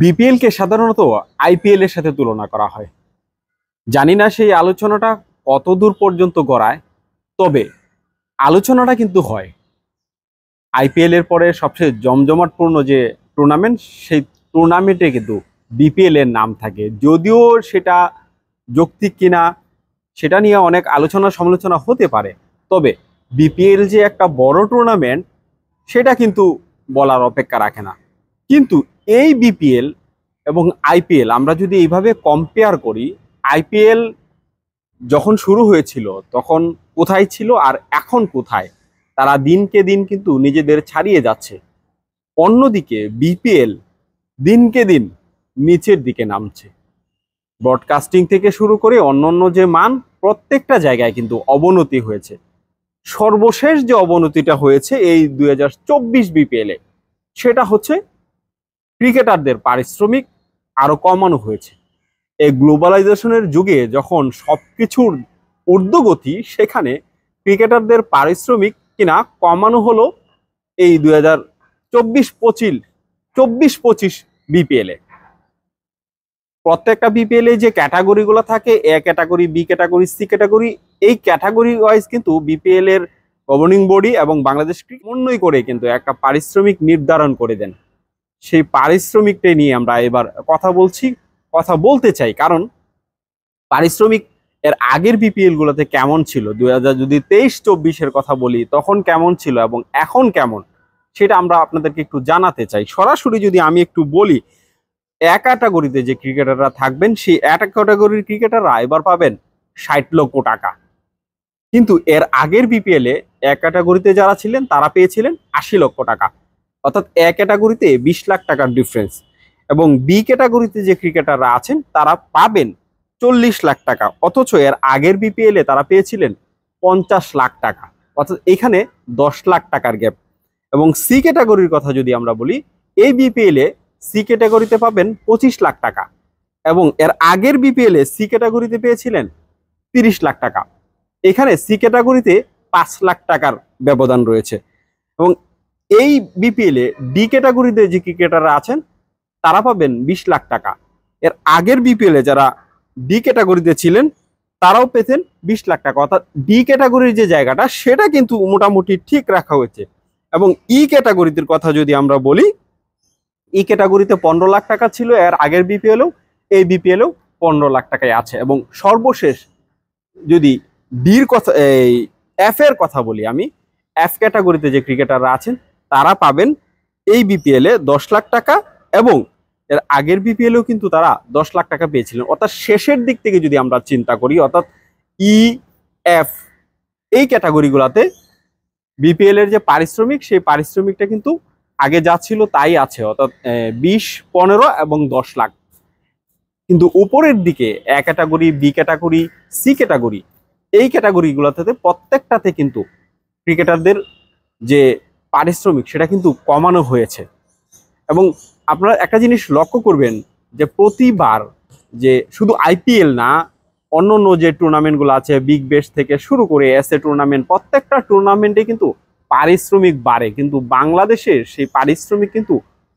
বিপিএলকে সাধারণত আইপিএল এর সাথে তুলনা করা হয় জানি না সেই আলোচনাটা কত দূর পর্যন্ত গড়ায় তবে আলোচনাটা কিন্তু হয় আইপিএল এর পরে সবচেয়ে জমজমাটপূর্ণ যে টুর্নামেন্ট সেই টুর্নামেন্টে কিন্তু বিপিএল এর নাম থাকে যদিও সেটা যৌক্তিক কিনা সেটা নিয়ে অনেক আলোচনা সমালোচনা হতে পারে তবে বিপিএল যে একটা বড় টুর্নামেন্ট সেটা কিন্তু বলার অপেক্ষা রাখে না কিন্তু এই বিপিএল এবং আইপিএল আমরা যদি এইভাবে কম্পেয়ার করি আইপিএল যখন শুরু হয়েছিল তখন কোথায় ছিল আর এখন কোথায় তারা দিনকে দিন কিন্তু নিজেদের ছাড়িয়ে যাচ্ছে অন্যদিকে বিপিএল দিনকে দিন নিচের দিকে নামছে ব্রডকাস্টিং থেকে শুরু করে অন্যান্য যে মান প্রত্যেকটা জায়গায় কিন্তু অবনতি হয়েছে সর্বশেষ যে অবনতিটা হয়েছে এই দুই বিপিএলে সেটা হচ্ছে ক্রিকেটারদের পারিশ্রমিক আরও কমানো হয়েছে এই গ্লোবালাইজেশনের যুগে যখন সব কিছুর ঊর্ধ্বগতি সেখানে ক্রিকেটারদের পারিশ্রমিক কিনা কমানো হলো এই দু হাজার চব্বিশ পঁচিশ চব্বিশ পঁচিশ বিপিএলে প্রত্যেকটা বিপিএলে যে ক্যাটাগরিগুলো থাকে A category B category C category এই ক্যাটাগরি ওয়াইজ কিন্তু বিপিএল এর গভর্নিং বডি এবং বাংলাদেশ সমন্বয় করে কিন্তু একটা পারিশ্রমিক নির্ধারণ করে দেন সেই পারিশ্রমিকটা নিয়ে আমরা এবার কথা বলছি কথা বলতে চাই কারণ পারিশ্রমিক এর আগের বিপিএলগুলোতে কেমন ছিল দু যদি তেইশ চব্বিশের কথা বলি তখন কেমন ছিল এবং এখন কেমন সেটা আমরা আপনাদেরকে একটু জানাতে চাই সরাসরি যদি আমি একটু বলি এক ক্যাটাগরিতে যে ক্রিকেটাররা থাকবেন সেই এক ক্যাটাগরির ক্রিকেটাররা এবার পাবেন ষাট লক্ষ টাকা কিন্তু এর আগের বিপিএলে এক ক্যাটাগরিতে যারা ছিলেন তারা পেয়েছিলেন আশি লক্ষ টাকা অর্থাৎ এ ক্যাটাগরিতে বিশ লাখ টাকার ডিফারেন্স এবং বি ক্যাটাগরিতে যে ক্রিকেটাররা আছেন তারা পাবেন চল্লিশ লাখ টাকা অথচ এর আগের বিপিএলে তারা পেয়েছিলেন পঞ্চাশ লাখ টাকা অর্থাৎ এখানে দশ লাখ টাকার গ্যাপ এবং সি ক্যাটাগরির কথা যদি আমরা বলি এই বিপিএলে সি ক্যাটাগরিতে পাবেন পঁচিশ লাখ টাকা এবং এর আগের বিপিএলে সি ক্যাটাগরিতে পেয়েছিলেন তিরিশ লাখ টাকা এখানে সি ক্যাটাগরিতে পাঁচ লাখ টাকার ব্যবধান রয়েছে এবং এই বিপিএলে ডি ক্যাটাগরিতে যে ক্রিকেটাররা আছেন তারা পাবেন বিশ লাখ টাকা এর আগের বিপিএলে যারা ডি ক্যাটাগরিতে ছিলেন তারাও পেতেন বিশ লাখ টাকা অর্থাৎ ডি ক্যাটাগরির যে জায়গাটা সেটা কিন্তু মোটামুটি ঠিক রাখা হয়েছে এবং ই e ক্যাটাগরিতে কথা যদি আমরা বলি ই e ক্যাটাগরিতে পনেরো লাখ টাকা ছিল এর আগের বিপিএলেও এই বিপিএলেও পনেরো লাখ টাকায় আছে এবং সর্বশেষ যদি ডির কথা এই এফ এর কথা বলি আমি এফ ক্যাটাগরিতে যে ক্রিকেটাররা আছেন তারা পাবেন এই বিপিএলে দশ লাখ টাকা এবং এর আগের বিপিএলেও কিন্তু তারা দশ লাখ টাকা পেয়েছিলেন অর্থাৎ শেষের দিক থেকে যদি আমরা চিন্তা করি অর্থাৎ ই e, এফ এই ক্যাটাগরিগুলোতে বিপিএল এর যে পারিশ্রমিক সেই পারিশ্রমিকটা কিন্তু আগে যা ছিল তাই আছে অর্থাৎ বিশ পনেরো এবং দশ লাখ কিন্তু উপরের দিকে A category B category C category এই ক্যাটাগরিগুলোতে প্রত্যেকটাতে কিন্তু ক্রিকেটারদের যে পারিশ্রমিক সেটা কিন্তু কমানো হয়েছে এবং আপনারা একটা জিনিস লক্ষ্য করবেন যে প্রতিবার যে শুধু আইপিএল না অন্য অন্য যে টুর্নামেন্টগুলো আছে বিগ বেস্ট থেকে শুরু করে এস এ টুর্নামেন্ট প্রত্যেকটা টুর্নামেন্টে কিন্তু পারিশ্রমিক বাড়ে কিন্তু বাংলাদেশে সেই পারিশ্রমিক কিন্তু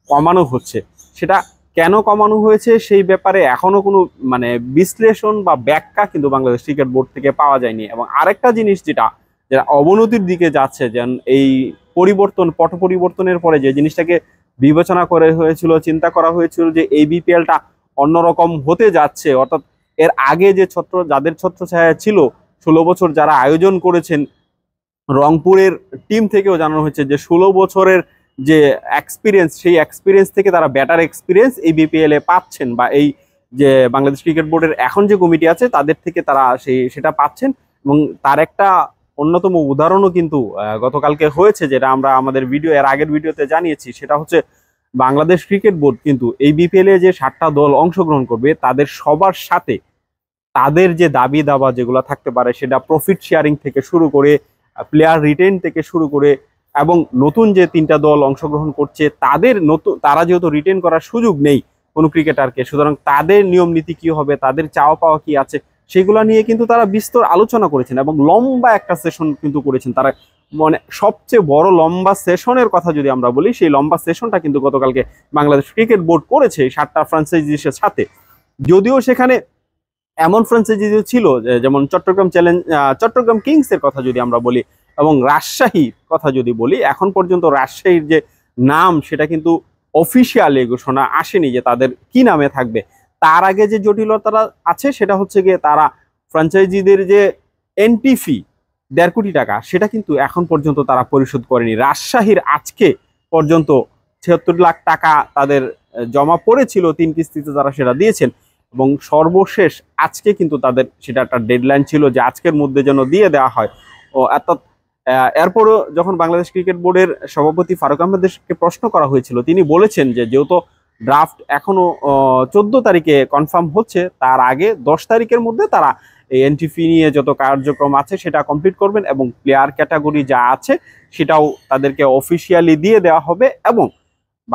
কমানো হচ্ছে সেটা কেন কমানো হয়েছে সেই ব্যাপারে এখনও কোনো মানে বিশ্লেষণ বা ব্যাখ্যা কিন্তু বাংলাদেশ ক্রিকেট বোর্ড থেকে পাওয়া যায়নি এবং আরেকটা জিনিস যেটা যারা অবনতির দিকে যাচ্ছে যেন এই পরিবর্তন পট পরিবর্তনের পরে যে জিনিসটাকে বিবেচনা করে হয়েছিল চিন্তা করা হয়েছিল যে এই বিপিএলটা অন্যরকম হতে যাচ্ছে অর্থাৎ এর আগে যে ছত্র যাদের ছত্রছায়া ছিল ষোলো বছর যারা আয়োজন করেছেন রংপুরের টিম থেকেও জানানো হয়েছে যে ষোলো বছরের যে এক্সপিরিয়েন্স সেই এক্সপিরিয়েন্স থেকে তারা ব্যাটার এক্সপিরিয়েন্স এই বিপিএলে পাচ্ছেন বা এই যে বাংলাদেশ ক্রিকেট বোর্ডের এখন যে কমিটি আছে তাদের থেকে তারা সেই সেটা পাচ্ছেন এবং তার একটা অন্যতম উদাহরণও কিন্তু গতকালকে হয়েছে যেটা আমরা আমাদের ভিডিও এর আগের ভিডিওতে জানিয়েছি সেটা হচ্ছে বাংলাদেশ ক্রিকেট বোর্ড কিন্তু এই বিপিএলে যে সাতটা দল অংশগ্রহণ করবে তাদের সবার সাথে তাদের যে দাবি দাবা যেগুলো থাকতে পারে সেটা প্রফিট শেয়ারিং থেকে শুরু করে প্লেয়ার রিটেন থেকে শুরু করে এবং নতুন যে তিনটা দল অংশগ্রহণ করছে তাদের নতুন তারা যেহেতু রিটেন করার সুযোগ নেই কোনো ক্রিকেটারকে সুতরাং তাদের নিয়ম নীতি কী হবে তাদের চাওয়া পাওয়া কি আছে সেগুলো নিয়ে কিন্তু তারা বিস্তর আলোচনা করেছেন এবং লম্বা একটা সেশন কিন্তু করেছেন তারা মানে সবচেয়ে বড় লম্বা সেশনের কথা যদি আমরা বলি সেই লম্বা সেশনটা কিন্তু গতকালকে বাংলাদেশ ক্রিকেট বোর্ড করেছে সাতটা ফ্রাঞ্চাইজিসের সাথে যদিও সেখানে এমন ফ্রান্সাইজিস ছিল যেমন চট্টগ্রাম চ্যালেঞ্জ চট্টগ্রাম কিংসের কথা যদি আমরা বলি এবং রাজশাহীর কথা যদি বলি এখন পর্যন্ত রাজশাহীর যে নাম সেটা কিন্তু অফিসিয়ালি ঘোষণা আসেনি যে তাদের কি নামে থাকবে তার আগে যে জটিলতাটা আছে সেটা হচ্ছে গিয়ে তারা ফ্র্যাঞ্চাইজিদের যে এনটি ফি দেড় কোটি টাকা সেটা কিন্তু এখন পর্যন্ত তারা পরিশোধ করেনি রাজশাহীর আজকে পর্যন্ত ছিয়াত্তর লাখ টাকা তাদের জমা পড়েছিল তিন কিস্তিতে তারা সেটা দিয়েছেন এবং সর্বশেষ আজকে কিন্তু তাদের সেটা একটা ডেডলাইন ছিল যে আজকের মধ্যে যেন দিয়ে দেওয়া হয় ও অর্থাৎ এরপরও যখন বাংলাদেশ ক্রিকেট বোর্ডের সভাপতি ফারুক আহমেদকে প্রশ্ন করা হয়েছিল তিনি বলেছেন যে যেহেতু ড্রাফট এখনও চোদ্দ তারিখে কনফার্ম হচ্ছে তার আগে দশ তারিখের মধ্যে তারা এই ফি নিয়ে যত কার্যক্রম আছে সেটা কমপ্লিট করবেন এবং প্লেয়ার ক্যাটাগরি যা আছে সেটাও তাদেরকে অফিসিয়ালি দিয়ে দেওয়া হবে এবং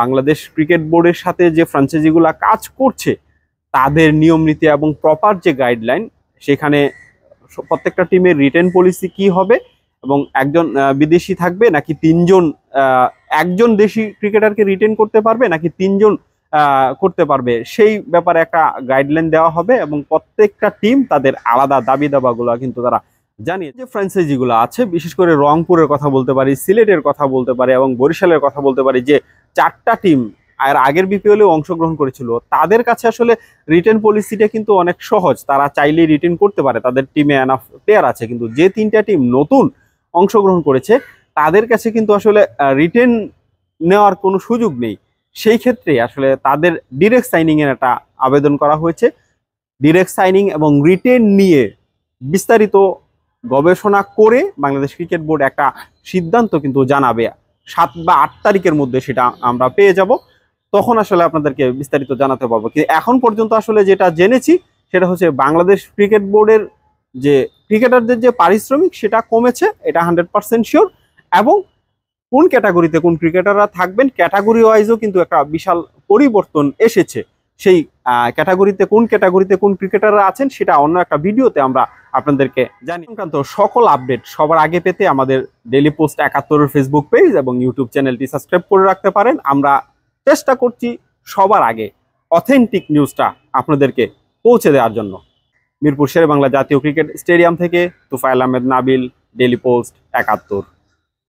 বাংলাদেশ ক্রিকেট বোর্ডের সাথে যে ফ্রাঞ্চাইজিগুলো কাজ করছে তাদের নিয়ম নীতি এবং প্রপার যে গাইডলাইন সেখানে প্রত্যেকটা টিমের রিটার্ন পলিসি কি হবে এবং একজন বিদেশি থাকবে নাকি তিনজন একজন দেশি ক্রিকেটারকে রিটেন করতে পারবে নাকি তিনজন করতে পারবে সেই ব্যাপারে একটা গাইডলাইন দেওয়া হবে এবং প্রত্যেকটা টিম তাদের আলাদা দাবি দাবাগুলো কিন্তু তারা জানিয়ে যে ফ্র্যাঞ্চাইজিগুলো আছে বিশেষ করে রংপুরের কথা বলতে পারি সিলেটের কথা বলতে পারি এবং বরিশালের কথা বলতে পারি যে চারটা টিম আর আগের বিপিএলে অংশগ্রহণ করেছিল তাদের কাছে আসলে রিটার্ন পলিসিটা কিন্তু অনেক সহজ তারা চাইলেই রিটার্ন করতে পারে তাদের টিমে অ্যানাফ প্লেয়ার আছে কিন্তু যে তিনটা টিম নতুন অংশগ্রহণ করেছে তাদের কাছে কিন্তু আসলে রিটার্ন নেওয়ার কোনো সুযোগ নেই সেই ক্ষেত্রে আসলে তাদের ডিরেক্ট সাইনিংয়ের একটা আবেদন করা হয়েছে ডিরেক্ট সাইনিং এবং রিটেন নিয়ে বিস্তারিত গবেষণা করে বাংলাদেশ ক্রিকেট বোর্ড একটা সিদ্ধান্ত কিন্তু জানাবে সাত বা আট তারিখের মধ্যে সেটা আমরা পেয়ে যাব তখন আসলে আপনাদেরকে বিস্তারিত জানাতে পারবো কিন্তু এখন পর্যন্ত আসলে যেটা জেনেছি সেটা হচ্ছে বাংলাদেশ ক্রিকেট বোর্ডের যে ক্রিকেটারদের যে পারিশ্রমিক সেটা কমেছে এটা হান্ড্রেড পার্সেন্ট শিওর এবং কোন ক্যাটাগরিতে কোন ক্রিকেটাররা থাকবেন ক্যাটাগরি ওয়াইজও কিন্তু একটা বিশাল পরিবর্তন এসেছে সেই ক্যাটাগরিতে কোন ক্যাটাগরিতে কোন ক্রিকেটাররা আছেন সেটা অন্য একটা ভিডিওতে আমরা আপনাদেরকে জানি সংক্রান্ত সকল আপডেট সবার আগে পেতে আমাদের ডেলি পোস্ট একাত্তরের ফেসবুক পেজ এবং ইউটিউব চ্যানেলটি সাবস্ক্রাইব করে রাখতে পারেন আমরা চেষ্টা করছি সবার আগে অথেন্টিক নিউজটা আপনাদেরকে পৌঁছে দেওয়ার জন্য মিরপুর শের বাংলা জাতীয় ক্রিকেট স্টেডিয়াম থেকে তুফাইল আহমেদ নাবিল ডেলি পোস্ট একাত্তর